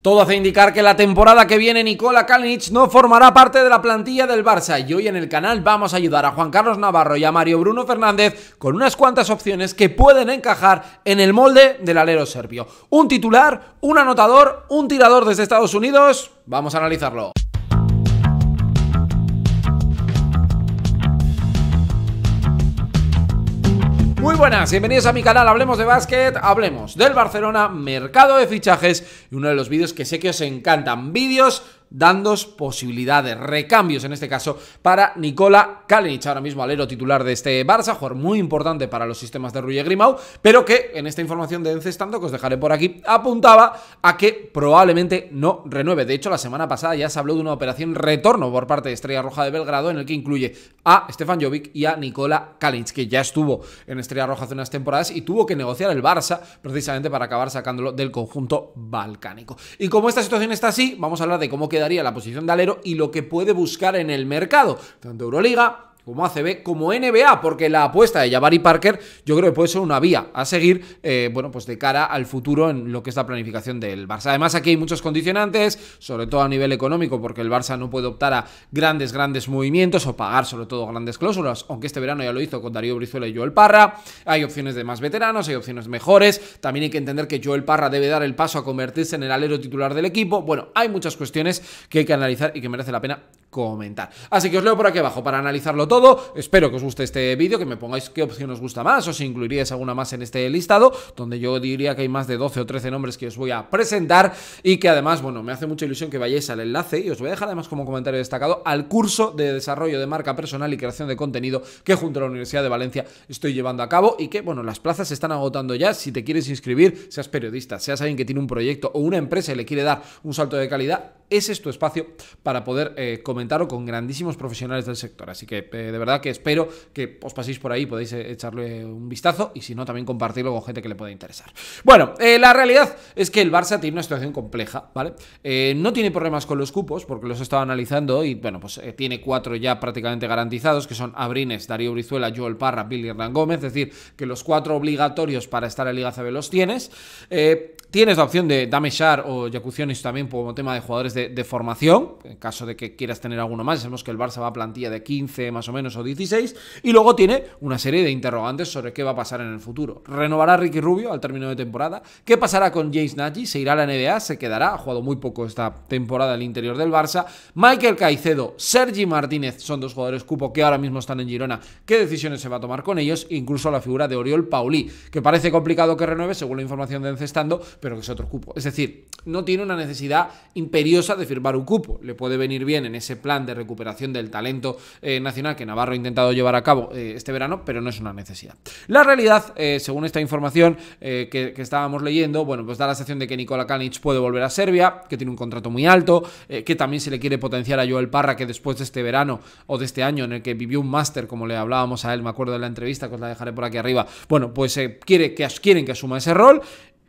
Todo hace indicar que la temporada que viene Nicola Kalinic no formará parte de la plantilla del Barça y hoy en el canal vamos a ayudar a Juan Carlos Navarro y a Mario Bruno Fernández con unas cuantas opciones que pueden encajar en el molde del alero serbio. Un titular, un anotador, un tirador desde Estados Unidos, vamos a analizarlo. Muy buenas, bienvenidos a mi canal Hablemos de Básquet, hablemos del Barcelona, mercado de fichajes y uno de los vídeos que sé que os encantan, vídeos dándos posibilidades, recambios en este caso para Nicola Kalinic, ahora mismo alero titular de este Barça, jugador muy importante para los sistemas de Ruye Grimau, pero que en esta información de encestando que os dejaré por aquí apuntaba a que probablemente no renueve. De hecho, la semana pasada ya se habló de una operación retorno por parte de Estrella Roja de Belgrado en el que incluye a Stefan Jovic y a Nicola Kalinic, que ya estuvo en Estrella Roja hace unas temporadas y tuvo que negociar el Barça precisamente para acabar sacándolo del conjunto balcánico. Y como esta situación está así, vamos a hablar de cómo queda Daría la posición de alero y lo que puede buscar en el mercado, tanto Euroliga como ACB, como NBA, porque la apuesta de Jabari Parker yo creo que puede ser una vía a seguir, eh, bueno, pues de cara al futuro en lo que es la planificación del Barça. Además, aquí hay muchos condicionantes, sobre todo a nivel económico, porque el Barça no puede optar a grandes, grandes movimientos o pagar sobre todo grandes cláusulas, aunque este verano ya lo hizo con Darío Brizuela y Joel Parra. Hay opciones de más veteranos, hay opciones mejores. También hay que entender que Joel Parra debe dar el paso a convertirse en el alero titular del equipo. Bueno, hay muchas cuestiones que hay que analizar y que merece la pena comentar. Así que os leo por aquí abajo para analizarlo todo. Espero que os guste este vídeo, que me pongáis qué opción os gusta más o si incluiríais alguna más en este listado, donde yo diría que hay más de 12 o 13 nombres que os voy a presentar y que además, bueno, me hace mucha ilusión que vayáis al enlace y os voy a dejar además como comentario destacado al curso de desarrollo de marca personal y creación de contenido que junto a la Universidad de Valencia estoy llevando a cabo y que, bueno, las plazas se están agotando ya. Si te quieres inscribir, seas periodista, seas alguien que tiene un proyecto o una empresa y le quiere dar un salto de calidad, ese es tu espacio para poder eh, comentarlo con grandísimos profesionales del sector. Así que eh, de verdad que espero que os paséis por ahí, podéis eh, echarle un vistazo y si no, también compartirlo con gente que le pueda interesar. Bueno, la realidad es que el Barça tiene una situación compleja, ¿vale? no tiene problemas con los cupos, porque los he estado analizando y bueno, pues tiene cuatro ya prácticamente garantizados, que son Abrines, Darío Brizuela, Joel Parra, Billy Hernán Gómez, es decir, que los cuatro obligatorios para estar en Liga CB los tienes. Eh, Tienes la opción de Dame o Yacuciones también como tema de jugadores de, formación, en caso de que quieras tener alguno más. Sabemos que el Barça va a plantilla de 15 más o menos o 16. Y luego tiene una serie de interrogantes sobre qué va a pasar en el futuro. ¿Renovará Ricky Rubio al término de temporada? ¿Qué pasará con James Nagy? ¿Se irá a la NBA? ¿Se quedará? Ha jugado muy poco esta temporada al interior del Barça. Michael Caicedo, Sergi Martínez son dos jugadores cupo que ahora mismo están en Girona. ¿Qué decisiones se va a tomar con ellos? Incluso la figura de Oriol Paulí, que parece complicado que renueve según la información de Encestando pero que es otro cupo. Es decir, no tiene una necesidad imperiosa de firmar un cupo. Le puede venir bien en ese plan de recuperación del talento eh, nacional que Navarro ha intentado llevar a cabo eh, este verano, pero no es una necesidad. La realidad, eh, según esta información que, estábamos leyendo, bueno, pues da la sensación de que Nikola Kalinic puede volver a Serbia, que tiene un contrato muy alto, que también se le quiere potenciar a Joel Parra, que después de este verano o de este año en el que vivió un máster, como le hablábamos a él, me acuerdo de la entrevista que os la dejaré por aquí arriba, bueno, pues quiere que, quieren que asuma ese rol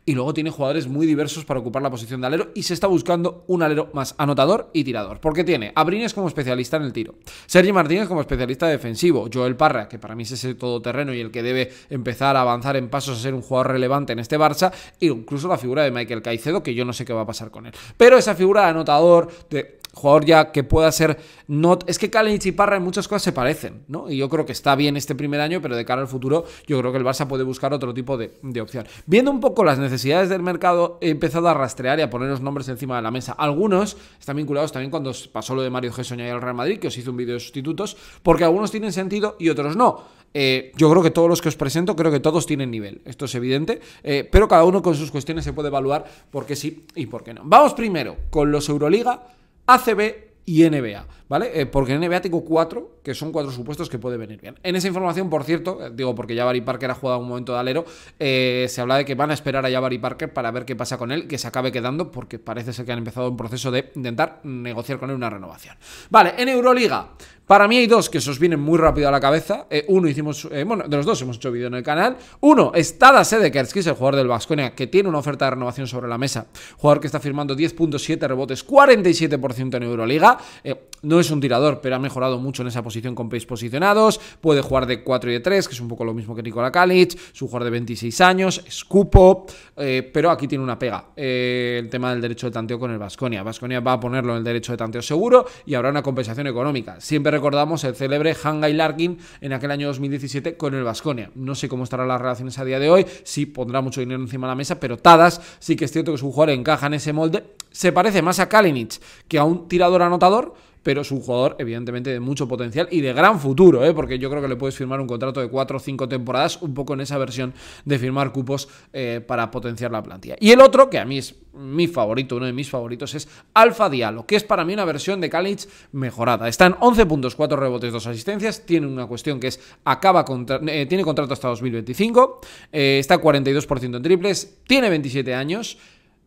y luego tiene jugadores muy diversos para ocupar la posición de alero y se está buscando un alero más anotador y tirador, porque tiene a como especialista en el tiro, Sergio Martínez como especialista defensivo, Joel Parra, que para mí es ese todoterreno y el que debe empezar a avanzar en pasos a ser un jugador relevante en este Barça, e incluso la figura de Michael Caicedo, que yo no sé qué va a pasar con él. Pero esa figura de anotador, de jugador ya que pueda ser not es que Kalinic y Parra en muchas cosas se parecen no y yo creo que está bien este primer año pero de cara al futuro yo creo que el Barça puede buscar otro tipo de, opción viendo un poco las necesidades del mercado he empezado a rastrear y a poner los nombres encima de la mesa algunos están vinculados también cuando pasó lo de Mario Gessoña y el Real Madrid que os hizo un vídeo de sustitutos porque algunos tienen sentido y otros no eh, yo creo que todos los que os presento, creo que todos tienen nivel. Esto es evidente. Eh, pero cada uno con sus cuestiones se puede evaluar por qué sí y por qué no. Vamos primero con los Euroliga ACB y NBA, ¿vale? Eh, porque en NBA tengo cuatro, que son cuatro supuestos que puede venir bien. En esa información, por cierto, eh, digo, porque Jabari Parker ha jugado un momento de alero, eh, se habla de que van a esperar a Jabari Parker para ver qué pasa con él, que se acabe quedando, porque parece ser que han empezado un proceso de intentar negociar con él una renovación. Vale, en Euroliga, para mí hay dos que se os vienen muy rápido a la cabeza. Eh, uno hicimos, eh, bueno, de los dos hemos hecho vídeo en el canal. Uno está sede Tada es el jugador del Vasconia, que tiene una oferta de renovación sobre la mesa. Jugador que está firmando 10.7 rebotes, 47% en Euroliga. Eh, no es un tirador, pero ha mejorado mucho en esa posición con pace posicionados. Puede jugar de 4 y de 3, que es un poco lo mismo que Nikola Kalic. Es un jugador de 26 años, escupo, pero aquí tiene una pega. el tema del derecho de tanteo con el Basconia. Basconia va a ponerlo en el derecho de tanteo seguro y habrá una compensación económica. Siempre recordamos el célebre Hanga Larkin en aquel año 2017 con el Vasconia. No sé cómo estarán las relaciones a día de hoy, sí pondrá mucho dinero encima de la mesa, pero Tadas sí que es cierto que su jugador encaja en ese molde. Se parece más a Kalinic que a un tirador anotador pero es un jugador evidentemente de mucho potencial y de gran futuro, ¿eh? porque yo creo que le puedes firmar un contrato de 4 o 5 temporadas, un poco en esa versión de firmar cupos eh, para potenciar la plantilla. Y el otro, que a mí es mi favorito, uno de mis favoritos, es Alfa Diallo, que es para mí una versión de Kalinic mejorada. Está en 11 puntos, 4 rebotes, 2 asistencias, tiene una cuestión que es, acaba eh, tiene contrato hasta 2025, eh, está 42% en triples, tiene 27 años,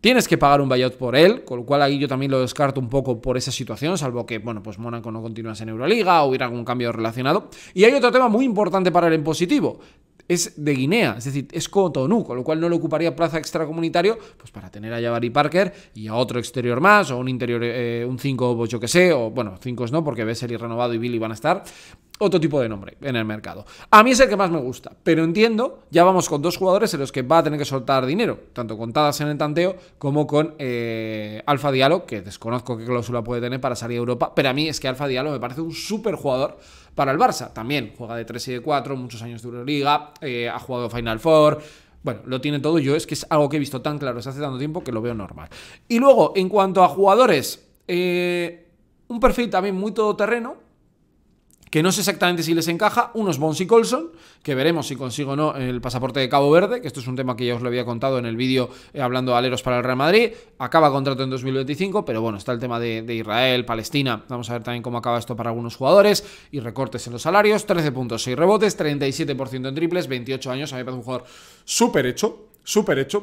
Tienes que pagar un buyout por él, con lo cual ahí yo también lo descarto un poco por esa situación, salvo que, bueno, pues Mónaco no continúas en Euroliga o hubiera algún cambio relacionado. Y hay otro tema muy importante para el en positivo, es de Guinea, es decir, es Cotonou, con lo cual no le ocuparía plaza extracomunitario pues para tener a Jabari Parker y a otro exterior más, o un interior, eh, un 5, o pues yo que sé, o bueno, 5 no, porque Besser y renovado y Billy van a estar, otro tipo de nombre en el mercado. A mí es el que más me gusta, pero entiendo, ya vamos con dos jugadores en los que va a tener que soltar dinero, tanto contadas en el tanteo como con eh, Alfa Diallo, que desconozco qué cláusula puede tener para salir a Europa, pero a mí es que Alfa Diallo me parece un súper jugador para el Barça. También juega de 3 y de 4, muchos años de Euroliga, eh, ha jugado Final Four. Bueno, lo tiene todo yo, es que es algo que he visto tan claro desde hace tanto tiempo que lo veo normal. Y luego, en cuanto a jugadores, eh, un perfil también muy todoterreno, que no sé exactamente si les encaja. unos Bones y Colson, que veremos si consigo o no el pasaporte de Cabo Verde, que esto es un tema que ya os lo había contado en el vídeo eh, hablando de aleros para el Real Madrid. Acaba contrato en 2025, pero bueno, está el tema de, de, Israel, Palestina. Vamos a ver también cómo acaba esto para algunos jugadores y recortes en los salarios. 13.6 rebotes, 37% en triples, 28 años. A mí me parece un jugador súper hecho, súper hecho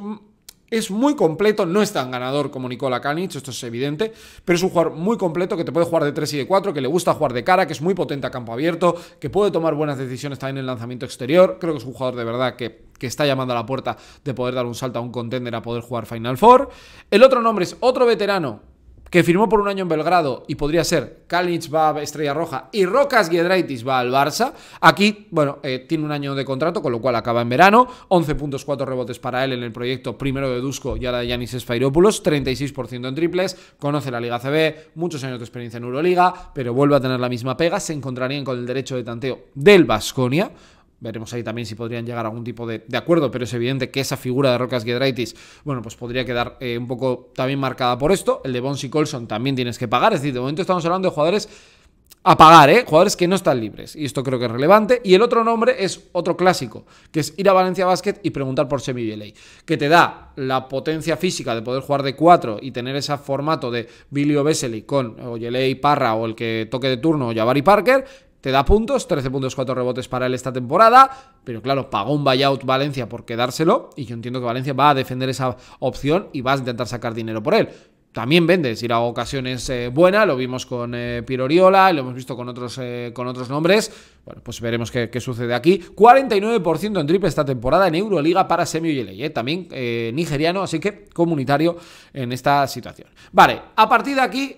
es muy completo, no es tan ganador como Nicola Kanic, esto es evidente, pero es un jugador muy completo que te puede jugar de 3 y de 4, que le gusta jugar de cara, que es muy potente a campo abierto, que puede tomar buenas decisiones también en el lanzamiento exterior. Creo que es un jugador de verdad que, que está llamando a la puerta de poder dar un salto a un contender a poder jugar Final Four. El otro nombre es otro veterano que firmó por un año en Belgrado y podría ser Kalinic va a Estrella Roja y Rocas Giedraitis va al Barça. Aquí, bueno, eh, tiene un año de contrato, con lo cual acaba en verano. 11.4 rebotes para él en el proyecto primero de Dusko y ahora de Yanis Esfairopoulos. 36% en triples, conoce la Liga CB, muchos años de experiencia en Euroliga, pero vuelve a tener la misma pega. Se encontrarían con el derecho de tanteo del Vasconia. Veremos ahí también si podrían llegar a algún tipo de, acuerdo, pero es evidente que esa figura de Rocas Giedraitis, bueno, pues podría quedar eh, un poco también marcada por esto. El de Bonsi Colson también tienes que pagar. Es decir, de momento estamos hablando de jugadores a pagar, ¿eh? Jugadores que no están libres. Y esto creo que es relevante. Y el otro nombre es otro clásico, que es ir a Valencia Basket y preguntar por Semi que te da la potencia física de poder jugar de 4 y tener ese formato de Billy Vesely con Oyeley Parra o el que toque de turno o Jabari Parker te da puntos, 13 puntos, 4 rebotes para él esta temporada, pero claro, pagó un buyout Valencia por quedárselo y yo entiendo que Valencia va a defender esa opción y va a intentar sacar dinero por él. También vende, si la ocasión es eh, buena, lo vimos con eh, Piroriola, lo hemos visto con otros, eh, con otros nombres. Bueno, pues veremos qué, sucede aquí. 49% en triple esta temporada en Euroliga para Semi Yeley, eh, también nigeriano, así que comunitario en esta situación. Vale, a partir de aquí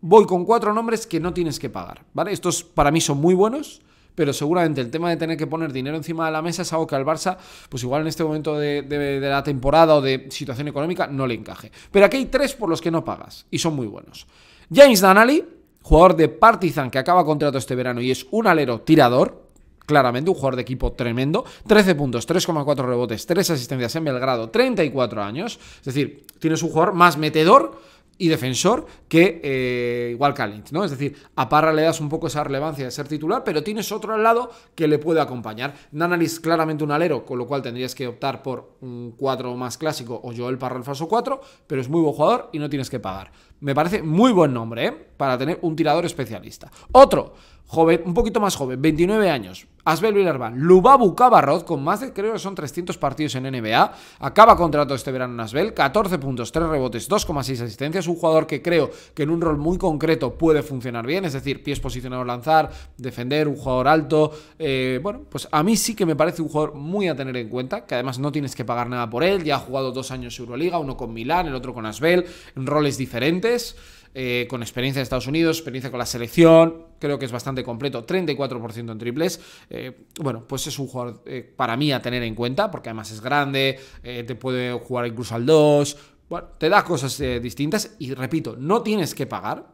voy con cuatro nombres que no tienes que pagar, ¿vale? Estos para mí son muy buenos, pero seguramente el tema de tener que poner dinero encima de la mesa es algo que al Barça, pues igual en este momento de, de la temporada o de situación económica, no le encaje. Pero aquí hay tres por los que no pagas, y son muy buenos. James Danali, jugador de Partizan que acaba contrato este verano y es un alero tirador, claramente, un jugador de equipo tremendo. 13 puntos, 3,4 rebotes, 3 asistencias en Belgrado, 34 años. Es decir, tienes un jugador más metedor y defensor que eh, igual que ¿no? Es decir, a Parra le das un poco esa relevancia de ser titular, pero tienes otro al lado que le puede acompañar. Nanalis claramente un alero, con lo cual tendrías que optar por un 4 más clásico o Joel Parra el falso 4, pero es muy buen jugador y no tienes que pagar. Me parece muy buen nombre, ¿eh? Para tener un tirador especialista. Otro, joven, un poquito más joven, 29 años, Asbel Villarban, Lubabu Cabarroz, con más de, creo que son 300 partidos en NBA, acaba contrato este verano en Asbel, 14 puntos, 3 rebotes, 2,6 asistencias, un jugador que creo que en un rol muy concreto puede funcionar bien, es decir, pies posicionados, lanzar, defender, un jugador alto, eh, bueno, pues a mí sí que me parece un jugador muy a tener en cuenta, que además no tienes que pagar nada por él, ya ha jugado dos años Euroliga, uno con Milán, el otro con Asbel, en roles diferentes... Eh, con experiencia de Estados Unidos, experiencia con la selección, creo que es bastante completo, 34% en triples. Eh, bueno, pues es un jugador eh, para mí a tener en cuenta, porque además es grande, te puede jugar incluso al 2, bueno, te da cosas distintas y repito, no tienes que pagar,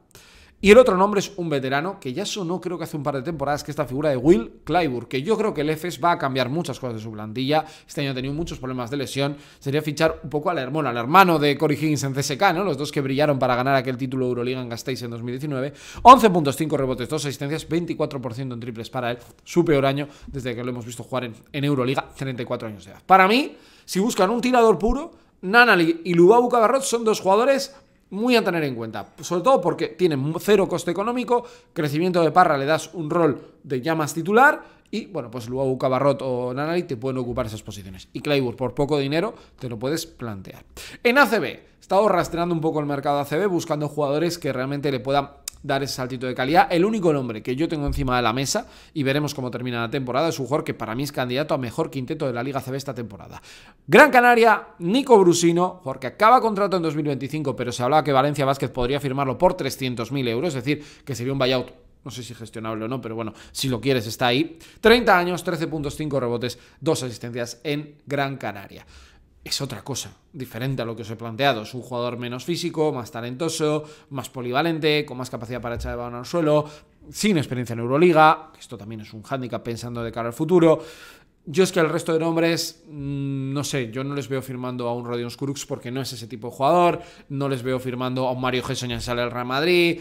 y el otro nombre es un veterano que ya sonó creo que hace un par de temporadas, que es figura de Will Clyburn, que yo creo que el EFES va a cambiar muchas cosas de su plantilla. Este año ha tenido muchos problemas de lesión. Sería fichar un poco al hermano, al hermano de Cory Higgins en CSK, ¿no? Los dos que brillaron para ganar aquel título Euroliga en Gasteiz en 2019. 11.5 rebotes, 2 asistencias, 24% en triples para él. Su peor año desde que lo hemos visto jugar en, Euroliga, 34 años de edad. Para mí, si buscan un tirador puro, Nanali y Lubabu Cabarrot son dos jugadores muy a tener en cuenta, sobre todo porque tiene cero coste económico, crecimiento de Parra le das un rol de llamas titular y bueno, pues luego Cabarrot o Nanali te pueden ocupar esas posiciones. Y Claybur por poco dinero te lo puedes plantear. En ACB, he estado rastreando un poco el mercado ACB buscando jugadores que realmente le puedan dar ese saltito de calidad. El único nombre que yo tengo encima de la mesa, y veremos cómo termina la temporada, es un jugador que para mí es candidato a mejor quinteto de la Liga CB esta temporada. Gran Canaria, Nico Brusino, porque acaba contrato en 2025, pero se hablaba que Valencia Vázquez podría firmarlo por 300.000 euros, es decir, que sería un buyout no sé si gestionable o no, pero bueno, si lo quieres está ahí. 30 años, 13.5 rebotes, 2 asistencias en Gran Canaria es otra cosa, diferente a lo que os he planteado. Es un jugador menos físico, más talentoso, más polivalente, con más capacidad para echar el balón al suelo, sin experiencia en Euroliga. Esto también es un hándicap pensando de cara al futuro. Yo es que el resto de nombres, mm, no sé, yo no les veo firmando a un Rodion Skrux porque no es ese tipo de jugador, no les veo firmando a un Mario Gessoña en sale al Real Madrid,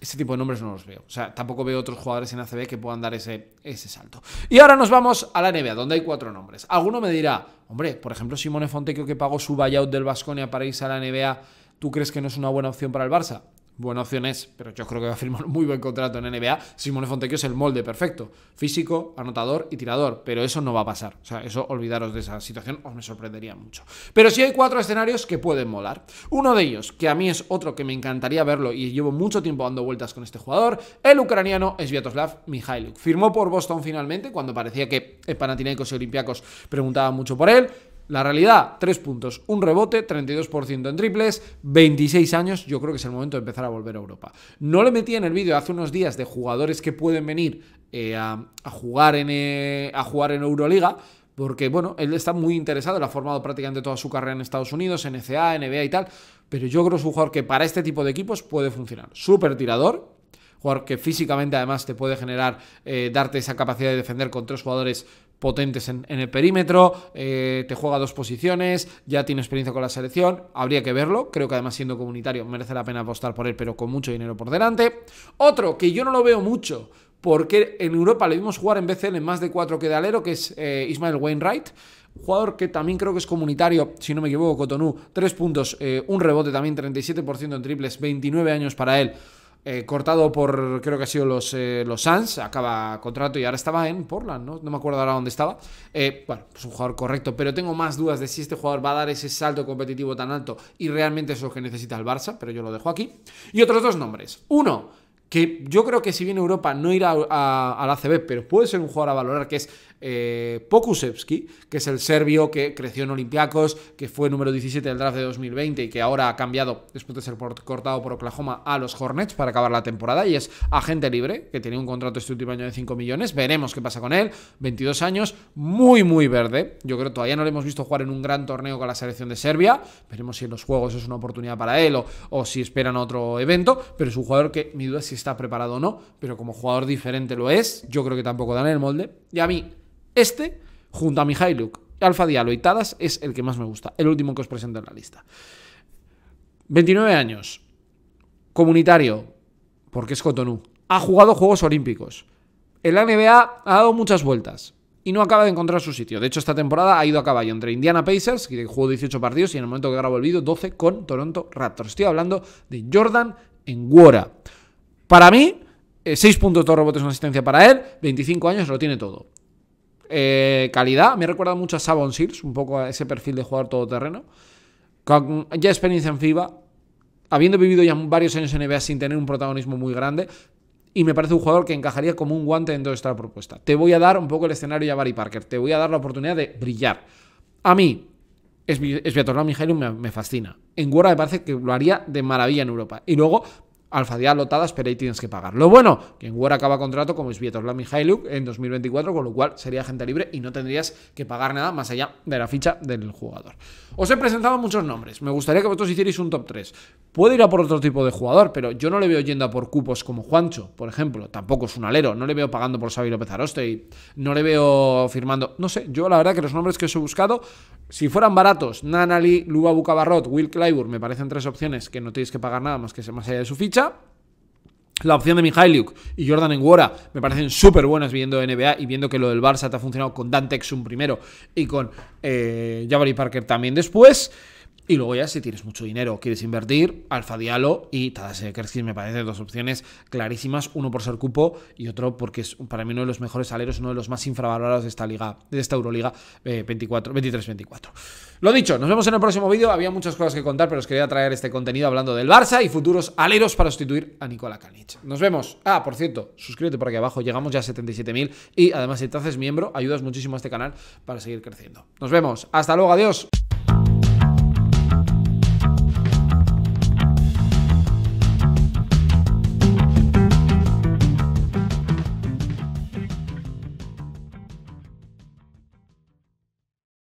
este tipo de nombres no los veo. O sea, tampoco veo otros jugadores en ACB que puedan dar ese, ese salto. Y ahora nos vamos a la NBA, donde hay cuatro nombres. Alguno me dirá, hombre, por ejemplo, Simone Fontecchio que pagó su buyout del Vasconia para irse a la NBA, ¿tú crees que no es una buena opción para el Barça? buena opción es, pero yo creo que va a firmar un muy buen contrato en NBA. Simone Fontecchio es el molde perfecto, físico, anotador y tirador, pero eso no va a pasar. O sea, eso olvidaros de esa situación, os me sorprendería mucho. Pero sí hay cuatro escenarios que pueden molar. Uno de ellos, que a mí es otro que me encantaría verlo y llevo mucho tiempo dando vueltas con este jugador, el ucraniano Sviatoslav Mihailuk, Firmó por Boston finalmente cuando parecía que Panathinaikos y Olympiacos preguntaban mucho por él. La realidad, tres puntos, un rebote, 32% en triples, 26 años, yo creo que es el momento de empezar a volver a Europa. No le metí en el vídeo hace unos días de jugadores que pueden venir eh, a, jugar en, eh, a jugar en Euroliga, porque bueno, él está muy interesado, él ha formado prácticamente toda su carrera en Estados Unidos, en NCA, NBA y tal, pero yo creo que es un jugador que para este tipo de equipos puede funcionar. Súper tirador, jugador que físicamente además te puede generar, eh, darte esa capacidad de defender con tres jugadores potentes en, el perímetro, eh, te juega dos posiciones, ya tiene experiencia con la selección, habría que verlo, creo que además siendo comunitario merece la pena apostar por él, pero con mucho dinero por delante. Otro que yo no lo veo mucho, porque en Europa le vimos jugar en BCL en más de cuatro que de alero, que es eh, Ismael Wainwright. Jugador que también creo que es comunitario, si no me equivoco, Cotonou, 3 puntos, eh, un rebote también, 37% en triples, 29 años para él. Eh, cortado por, creo que ha sido los, eh, los Suns, acaba contrato y ahora estaba en Portland, ¿no? No me acuerdo ahora dónde estaba. Eh, bueno, es un jugador correcto, pero tengo más dudas de si este jugador va a dar ese salto competitivo tan alto y realmente es lo que necesita el Barça, pero yo lo dejo aquí. Y otros dos nombres. Uno, que yo creo que si bien Europa no irá a, ACB, la pero puede ser un jugador a valorar, que es eh, Pokusevski, que es el serbio que creció en Olympiacos, que fue número 17 del draft de 2020 y que ahora ha cambiado, después de ser cortado por Oklahoma, a los Hornets para acabar la temporada y es agente libre, que tenía un contrato este último año de 5 millones. Veremos qué pasa con él. 22 años, muy, muy verde. Yo creo que todavía no lo hemos visto jugar en un gran torneo con la selección de Serbia. Veremos si en los juegos es una oportunidad para él o, si esperan otro evento, pero es un jugador que mi duda es si está preparado o no, pero como jugador diferente lo es. Yo creo que tampoco dan el molde. Y a mí, este, junto a Mihailuk, Alfa Diallo y Tadas, es el que más me gusta. El último que os presento en la lista. 29 años. Comunitario, porque es Cotonou. Ha jugado Juegos Olímpicos. El NBA ha dado muchas vueltas y no acaba de encontrar su sitio. De hecho, esta temporada ha ido a caballo entre Indiana Pacers, que jugó 18 partidos, y en el momento que grabo el vídeo, 12 con Toronto Raptors. Estoy hablando de Jordan en Enguora. Para mí, 6 eh, puntos, es es una asistencia para él, 25 años, lo tiene todo. Eh, calidad, me recuerda mucho a Savon Sears, un poco a ese perfil de jugador todoterreno. Con ya experiencia en FIBA, habiendo vivido ya varios años en NBA sin tener un protagonismo muy grande, y me parece un jugador que encajaría como un guante dentro de esta propuesta. Te voy a dar un poco el escenario a Barry Parker, te voy a dar la oportunidad de brillar. A mí, es Miguel, me, me fascina. En Guerra me parece que lo haría de maravilla en Europa. Y luego Alfa lotadas, pero ahí tienes que pagar. Lo bueno, que en War acaba contrato como es Vietoslan Mihailuk en 2024, con lo cual sería gente libre y no tendrías que pagar nada más allá de la ficha del jugador. Os he presentado muchos nombres, me gustaría que vosotros hicierais un top 3. Puedo ir a por otro tipo de jugador, pero yo no le veo yendo a por cupos como Juancho, por ejemplo, tampoco es un alero, no le veo pagando por Xavi López Aroste y no le veo firmando, no sé, yo la verdad que los nombres que os he buscado si fueran baratos, Nanali, Luba Bucabarrot, Will Clyburn, me parecen tres opciones que no tenéis que pagar nada más que más allá de su ficha. La opción de Mihailiuk y Jordan Enguora me parecen súper buenas viendo NBA y viendo que lo del Barça te ha funcionado con Dante un primero y con eh, Parker también después. Y luego ya si tienes mucho dinero, quieres invertir, Alfa dialo y Tadase Kerskis me parecen dos opciones clarísimas, uno por ser cupo y otro porque es para mí uno de los mejores aleros, uno de los más infravalorados de esta liga, de esta Euroliga eh, 23-24. Lo dicho, nos vemos en el próximo vídeo, había muchas cosas que contar, pero os quería traer este contenido hablando del Barça y futuros aleros para sustituir a Nicola Kanic. Nos vemos. Ah, por cierto, suscríbete por aquí abajo, llegamos ya a 77.000 y además si te haces miembro, ayudas muchísimo a este canal para seguir creciendo. Nos vemos. Hasta luego, adiós.